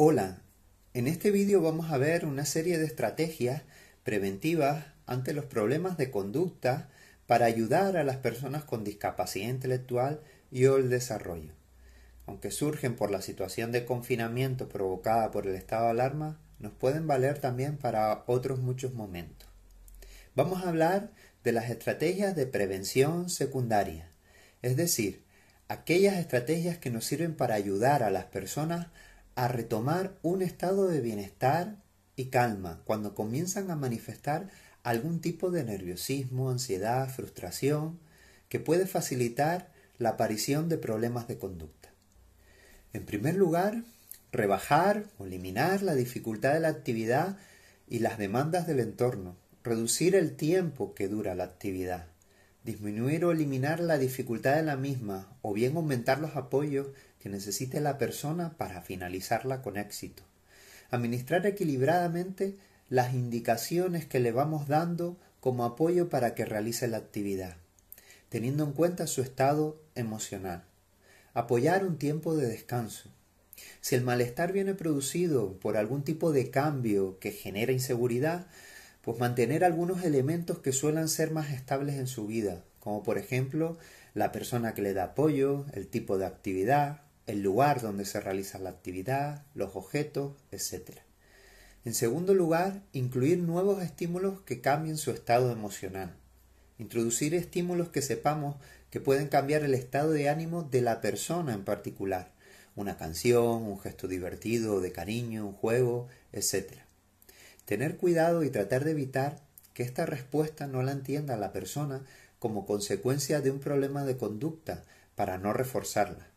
Hola, en este vídeo vamos a ver una serie de estrategias preventivas ante los problemas de conducta para ayudar a las personas con discapacidad intelectual y o el desarrollo. Aunque surgen por la situación de confinamiento provocada por el estado de alarma, nos pueden valer también para otros muchos momentos. Vamos a hablar de las estrategias de prevención secundaria, es decir, aquellas estrategias que nos sirven para ayudar a las personas a retomar un estado de bienestar y calma cuando comienzan a manifestar algún tipo de nerviosismo, ansiedad, frustración, que puede facilitar la aparición de problemas de conducta. En primer lugar, rebajar o eliminar la dificultad de la actividad y las demandas del entorno, reducir el tiempo que dura la actividad disminuir o eliminar la dificultad de la misma o bien aumentar los apoyos que necesite la persona para finalizarla con éxito. Administrar equilibradamente las indicaciones que le vamos dando como apoyo para que realice la actividad, teniendo en cuenta su estado emocional. Apoyar un tiempo de descanso. Si el malestar viene producido por algún tipo de cambio que genera inseguridad, pues mantener algunos elementos que suelen ser más estables en su vida, como por ejemplo la persona que le da apoyo, el tipo de actividad, el lugar donde se realiza la actividad, los objetos, etc. En segundo lugar, incluir nuevos estímulos que cambien su estado emocional. Introducir estímulos que sepamos que pueden cambiar el estado de ánimo de la persona en particular. Una canción, un gesto divertido, de cariño, un juego, etc. Tener cuidado y tratar de evitar que esta respuesta no la entienda la persona como consecuencia de un problema de conducta para no reforzarla.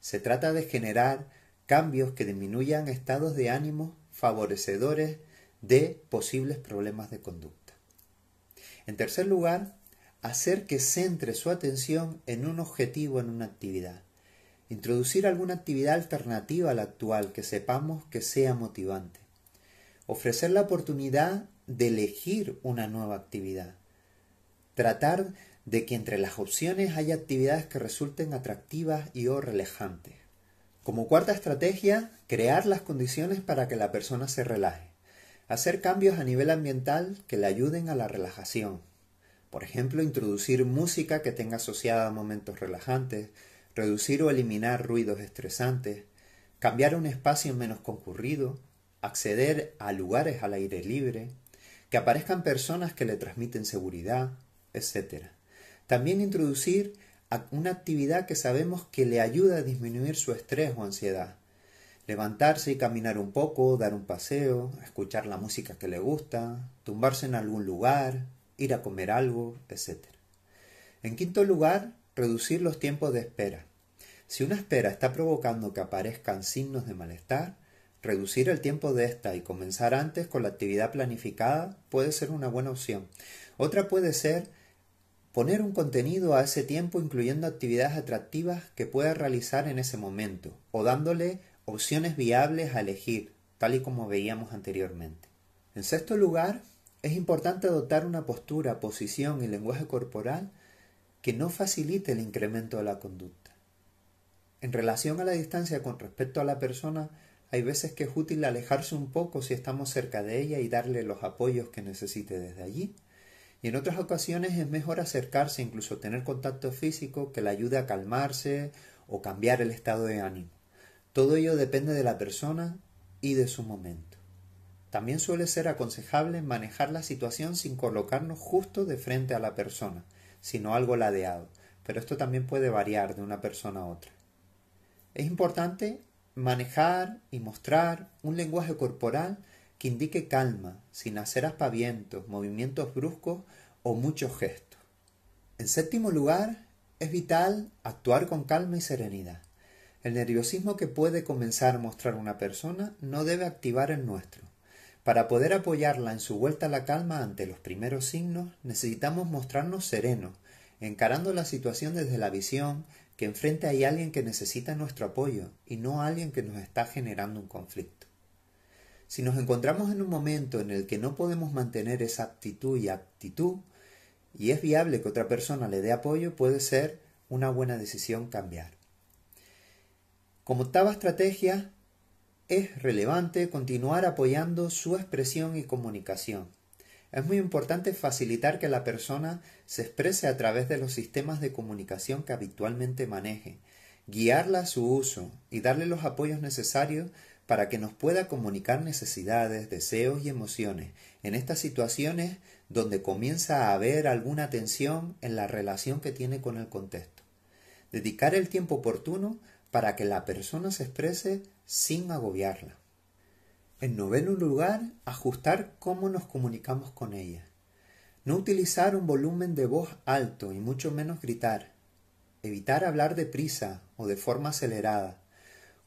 Se trata de generar cambios que disminuyan estados de ánimo favorecedores de posibles problemas de conducta. En tercer lugar, hacer que centre su atención en un objetivo, en una actividad. Introducir alguna actividad alternativa a la actual que sepamos que sea motivante ofrecer la oportunidad de elegir una nueva actividad, tratar de que entre las opciones haya actividades que resulten atractivas y o relajantes. Como cuarta estrategia, crear las condiciones para que la persona se relaje, hacer cambios a nivel ambiental que le ayuden a la relajación. Por ejemplo, introducir música que tenga asociada a momentos relajantes, reducir o eliminar ruidos estresantes, cambiar un espacio menos concurrido, acceder a lugares al aire libre, que aparezcan personas que le transmiten seguridad, etc. También introducir una actividad que sabemos que le ayuda a disminuir su estrés o ansiedad. Levantarse y caminar un poco, dar un paseo, escuchar la música que le gusta, tumbarse en algún lugar, ir a comer algo, etc. En quinto lugar, reducir los tiempos de espera. Si una espera está provocando que aparezcan signos de malestar, Reducir el tiempo de esta y comenzar antes con la actividad planificada puede ser una buena opción. Otra puede ser poner un contenido a ese tiempo incluyendo actividades atractivas que pueda realizar en ese momento o dándole opciones viables a elegir, tal y como veíamos anteriormente. En sexto lugar, es importante adoptar una postura, posición y lenguaje corporal que no facilite el incremento de la conducta. En relación a la distancia con respecto a la persona, hay veces que es útil alejarse un poco si estamos cerca de ella y darle los apoyos que necesite desde allí. Y en otras ocasiones es mejor acercarse, incluso tener contacto físico que la ayude a calmarse o cambiar el estado de ánimo. Todo ello depende de la persona y de su momento. También suele ser aconsejable manejar la situación sin colocarnos justo de frente a la persona, sino algo ladeado, pero esto también puede variar de una persona a otra. Es importante Manejar y mostrar un lenguaje corporal que indique calma, sin hacer aspavientos, movimientos bruscos o muchos gestos. En séptimo lugar, es vital actuar con calma y serenidad. El nerviosismo que puede comenzar a mostrar una persona no debe activar el nuestro. Para poder apoyarla en su vuelta a la calma ante los primeros signos, necesitamos mostrarnos serenos, encarando la situación desde la visión que enfrente hay alguien que necesita nuestro apoyo y no alguien que nos está generando un conflicto. Si nos encontramos en un momento en el que no podemos mantener esa actitud y actitud, y es viable que otra persona le dé apoyo, puede ser una buena decisión cambiar. Como octava estrategia, es relevante continuar apoyando su expresión y comunicación. Es muy importante facilitar que la persona se exprese a través de los sistemas de comunicación que habitualmente maneje, guiarla a su uso y darle los apoyos necesarios para que nos pueda comunicar necesidades, deseos y emociones en estas situaciones donde comienza a haber alguna tensión en la relación que tiene con el contexto. Dedicar el tiempo oportuno para que la persona se exprese sin agobiarla. En noveno lugar, ajustar cómo nos comunicamos con ella. No utilizar un volumen de voz alto y mucho menos gritar. Evitar hablar deprisa o de forma acelerada.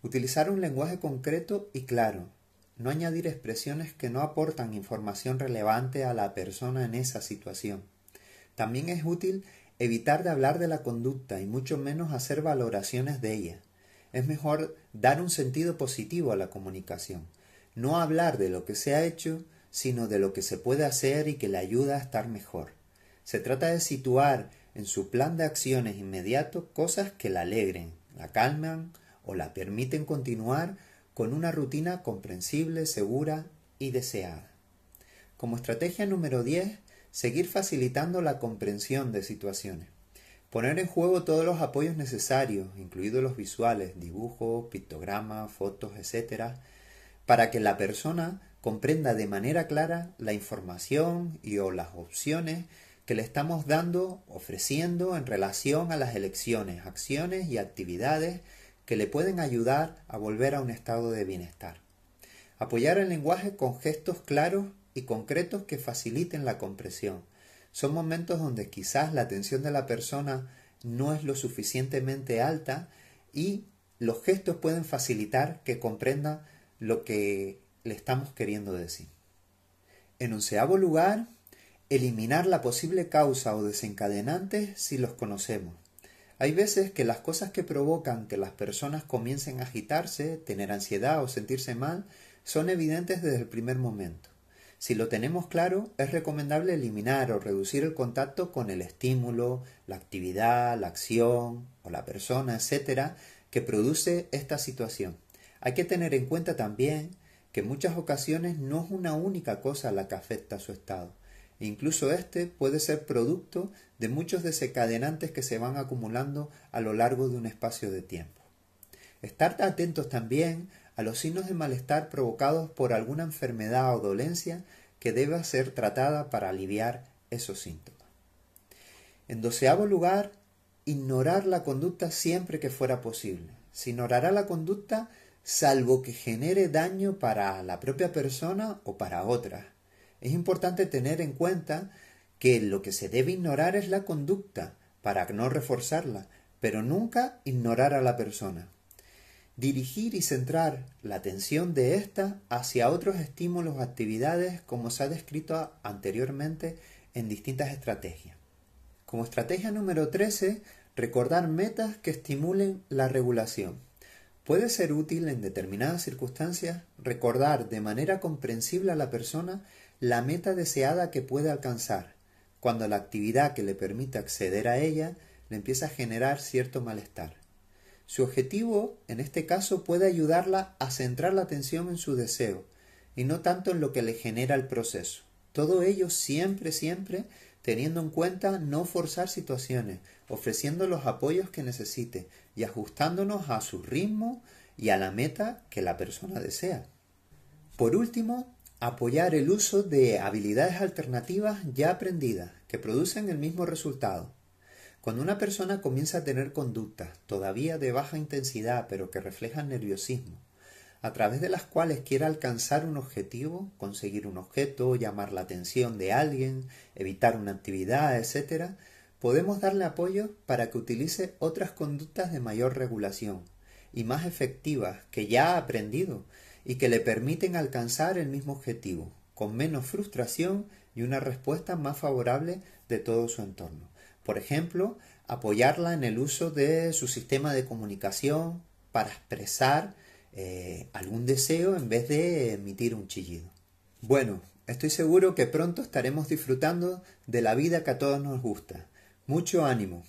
Utilizar un lenguaje concreto y claro. No añadir expresiones que no aportan información relevante a la persona en esa situación. También es útil evitar de hablar de la conducta y mucho menos hacer valoraciones de ella. Es mejor dar un sentido positivo a la comunicación no hablar de lo que se ha hecho, sino de lo que se puede hacer y que le ayuda a estar mejor. Se trata de situar en su plan de acciones inmediato cosas que la alegren, la calman o la permiten continuar con una rutina comprensible, segura y deseada. Como estrategia número 10, seguir facilitando la comprensión de situaciones. Poner en juego todos los apoyos necesarios, incluidos los visuales, dibujos, pictogramas, fotos, etc., para que la persona comprenda de manera clara la información y o las opciones que le estamos dando, ofreciendo en relación a las elecciones, acciones y actividades que le pueden ayudar a volver a un estado de bienestar. Apoyar el lenguaje con gestos claros y concretos que faciliten la comprensión. Son momentos donde quizás la atención de la persona no es lo suficientemente alta y los gestos pueden facilitar que comprenda lo que le estamos queriendo decir. En un onceavo lugar, eliminar la posible causa o desencadenante si los conocemos. Hay veces que las cosas que provocan que las personas comiencen a agitarse, tener ansiedad o sentirse mal son evidentes desde el primer momento. Si lo tenemos claro, es recomendable eliminar o reducir el contacto con el estímulo, la actividad, la acción o la persona, etcétera, que produce esta situación. Hay que tener en cuenta también que en muchas ocasiones no es una única cosa la que afecta a su estado. E incluso este puede ser producto de muchos desencadenantes que se van acumulando a lo largo de un espacio de tiempo. Estar atentos también a los signos de malestar provocados por alguna enfermedad o dolencia que deba ser tratada para aliviar esos síntomas. En doceavo lugar, ignorar la conducta siempre que fuera posible. Si ignorará la conducta salvo que genere daño para la propia persona o para otra. Es importante tener en cuenta que lo que se debe ignorar es la conducta, para no reforzarla, pero nunca ignorar a la persona. Dirigir y centrar la atención de ésta hacia otros estímulos o actividades como se ha descrito anteriormente en distintas estrategias. Como estrategia número 13, recordar metas que estimulen la regulación. Puede ser útil en determinadas circunstancias recordar de manera comprensible a la persona la meta deseada que puede alcanzar, cuando la actividad que le permite acceder a ella le empieza a generar cierto malestar. Su objetivo, en este caso, puede ayudarla a centrar la atención en su deseo y no tanto en lo que le genera el proceso. Todo ello siempre, siempre teniendo en cuenta no forzar situaciones, ofreciendo los apoyos que necesite, y ajustándonos a su ritmo y a la meta que la persona desea. Por último, apoyar el uso de habilidades alternativas ya aprendidas que producen el mismo resultado. Cuando una persona comienza a tener conductas todavía de baja intensidad pero que reflejan nerviosismo, a través de las cuales quiere alcanzar un objetivo, conseguir un objeto, llamar la atención de alguien, evitar una actividad, etc., podemos darle apoyo para que utilice otras conductas de mayor regulación y más efectivas que ya ha aprendido y que le permiten alcanzar el mismo objetivo, con menos frustración y una respuesta más favorable de todo su entorno. Por ejemplo, apoyarla en el uso de su sistema de comunicación para expresar eh, algún deseo en vez de emitir un chillido. Bueno, estoy seguro que pronto estaremos disfrutando de la vida que a todos nos gusta mucho ánimo.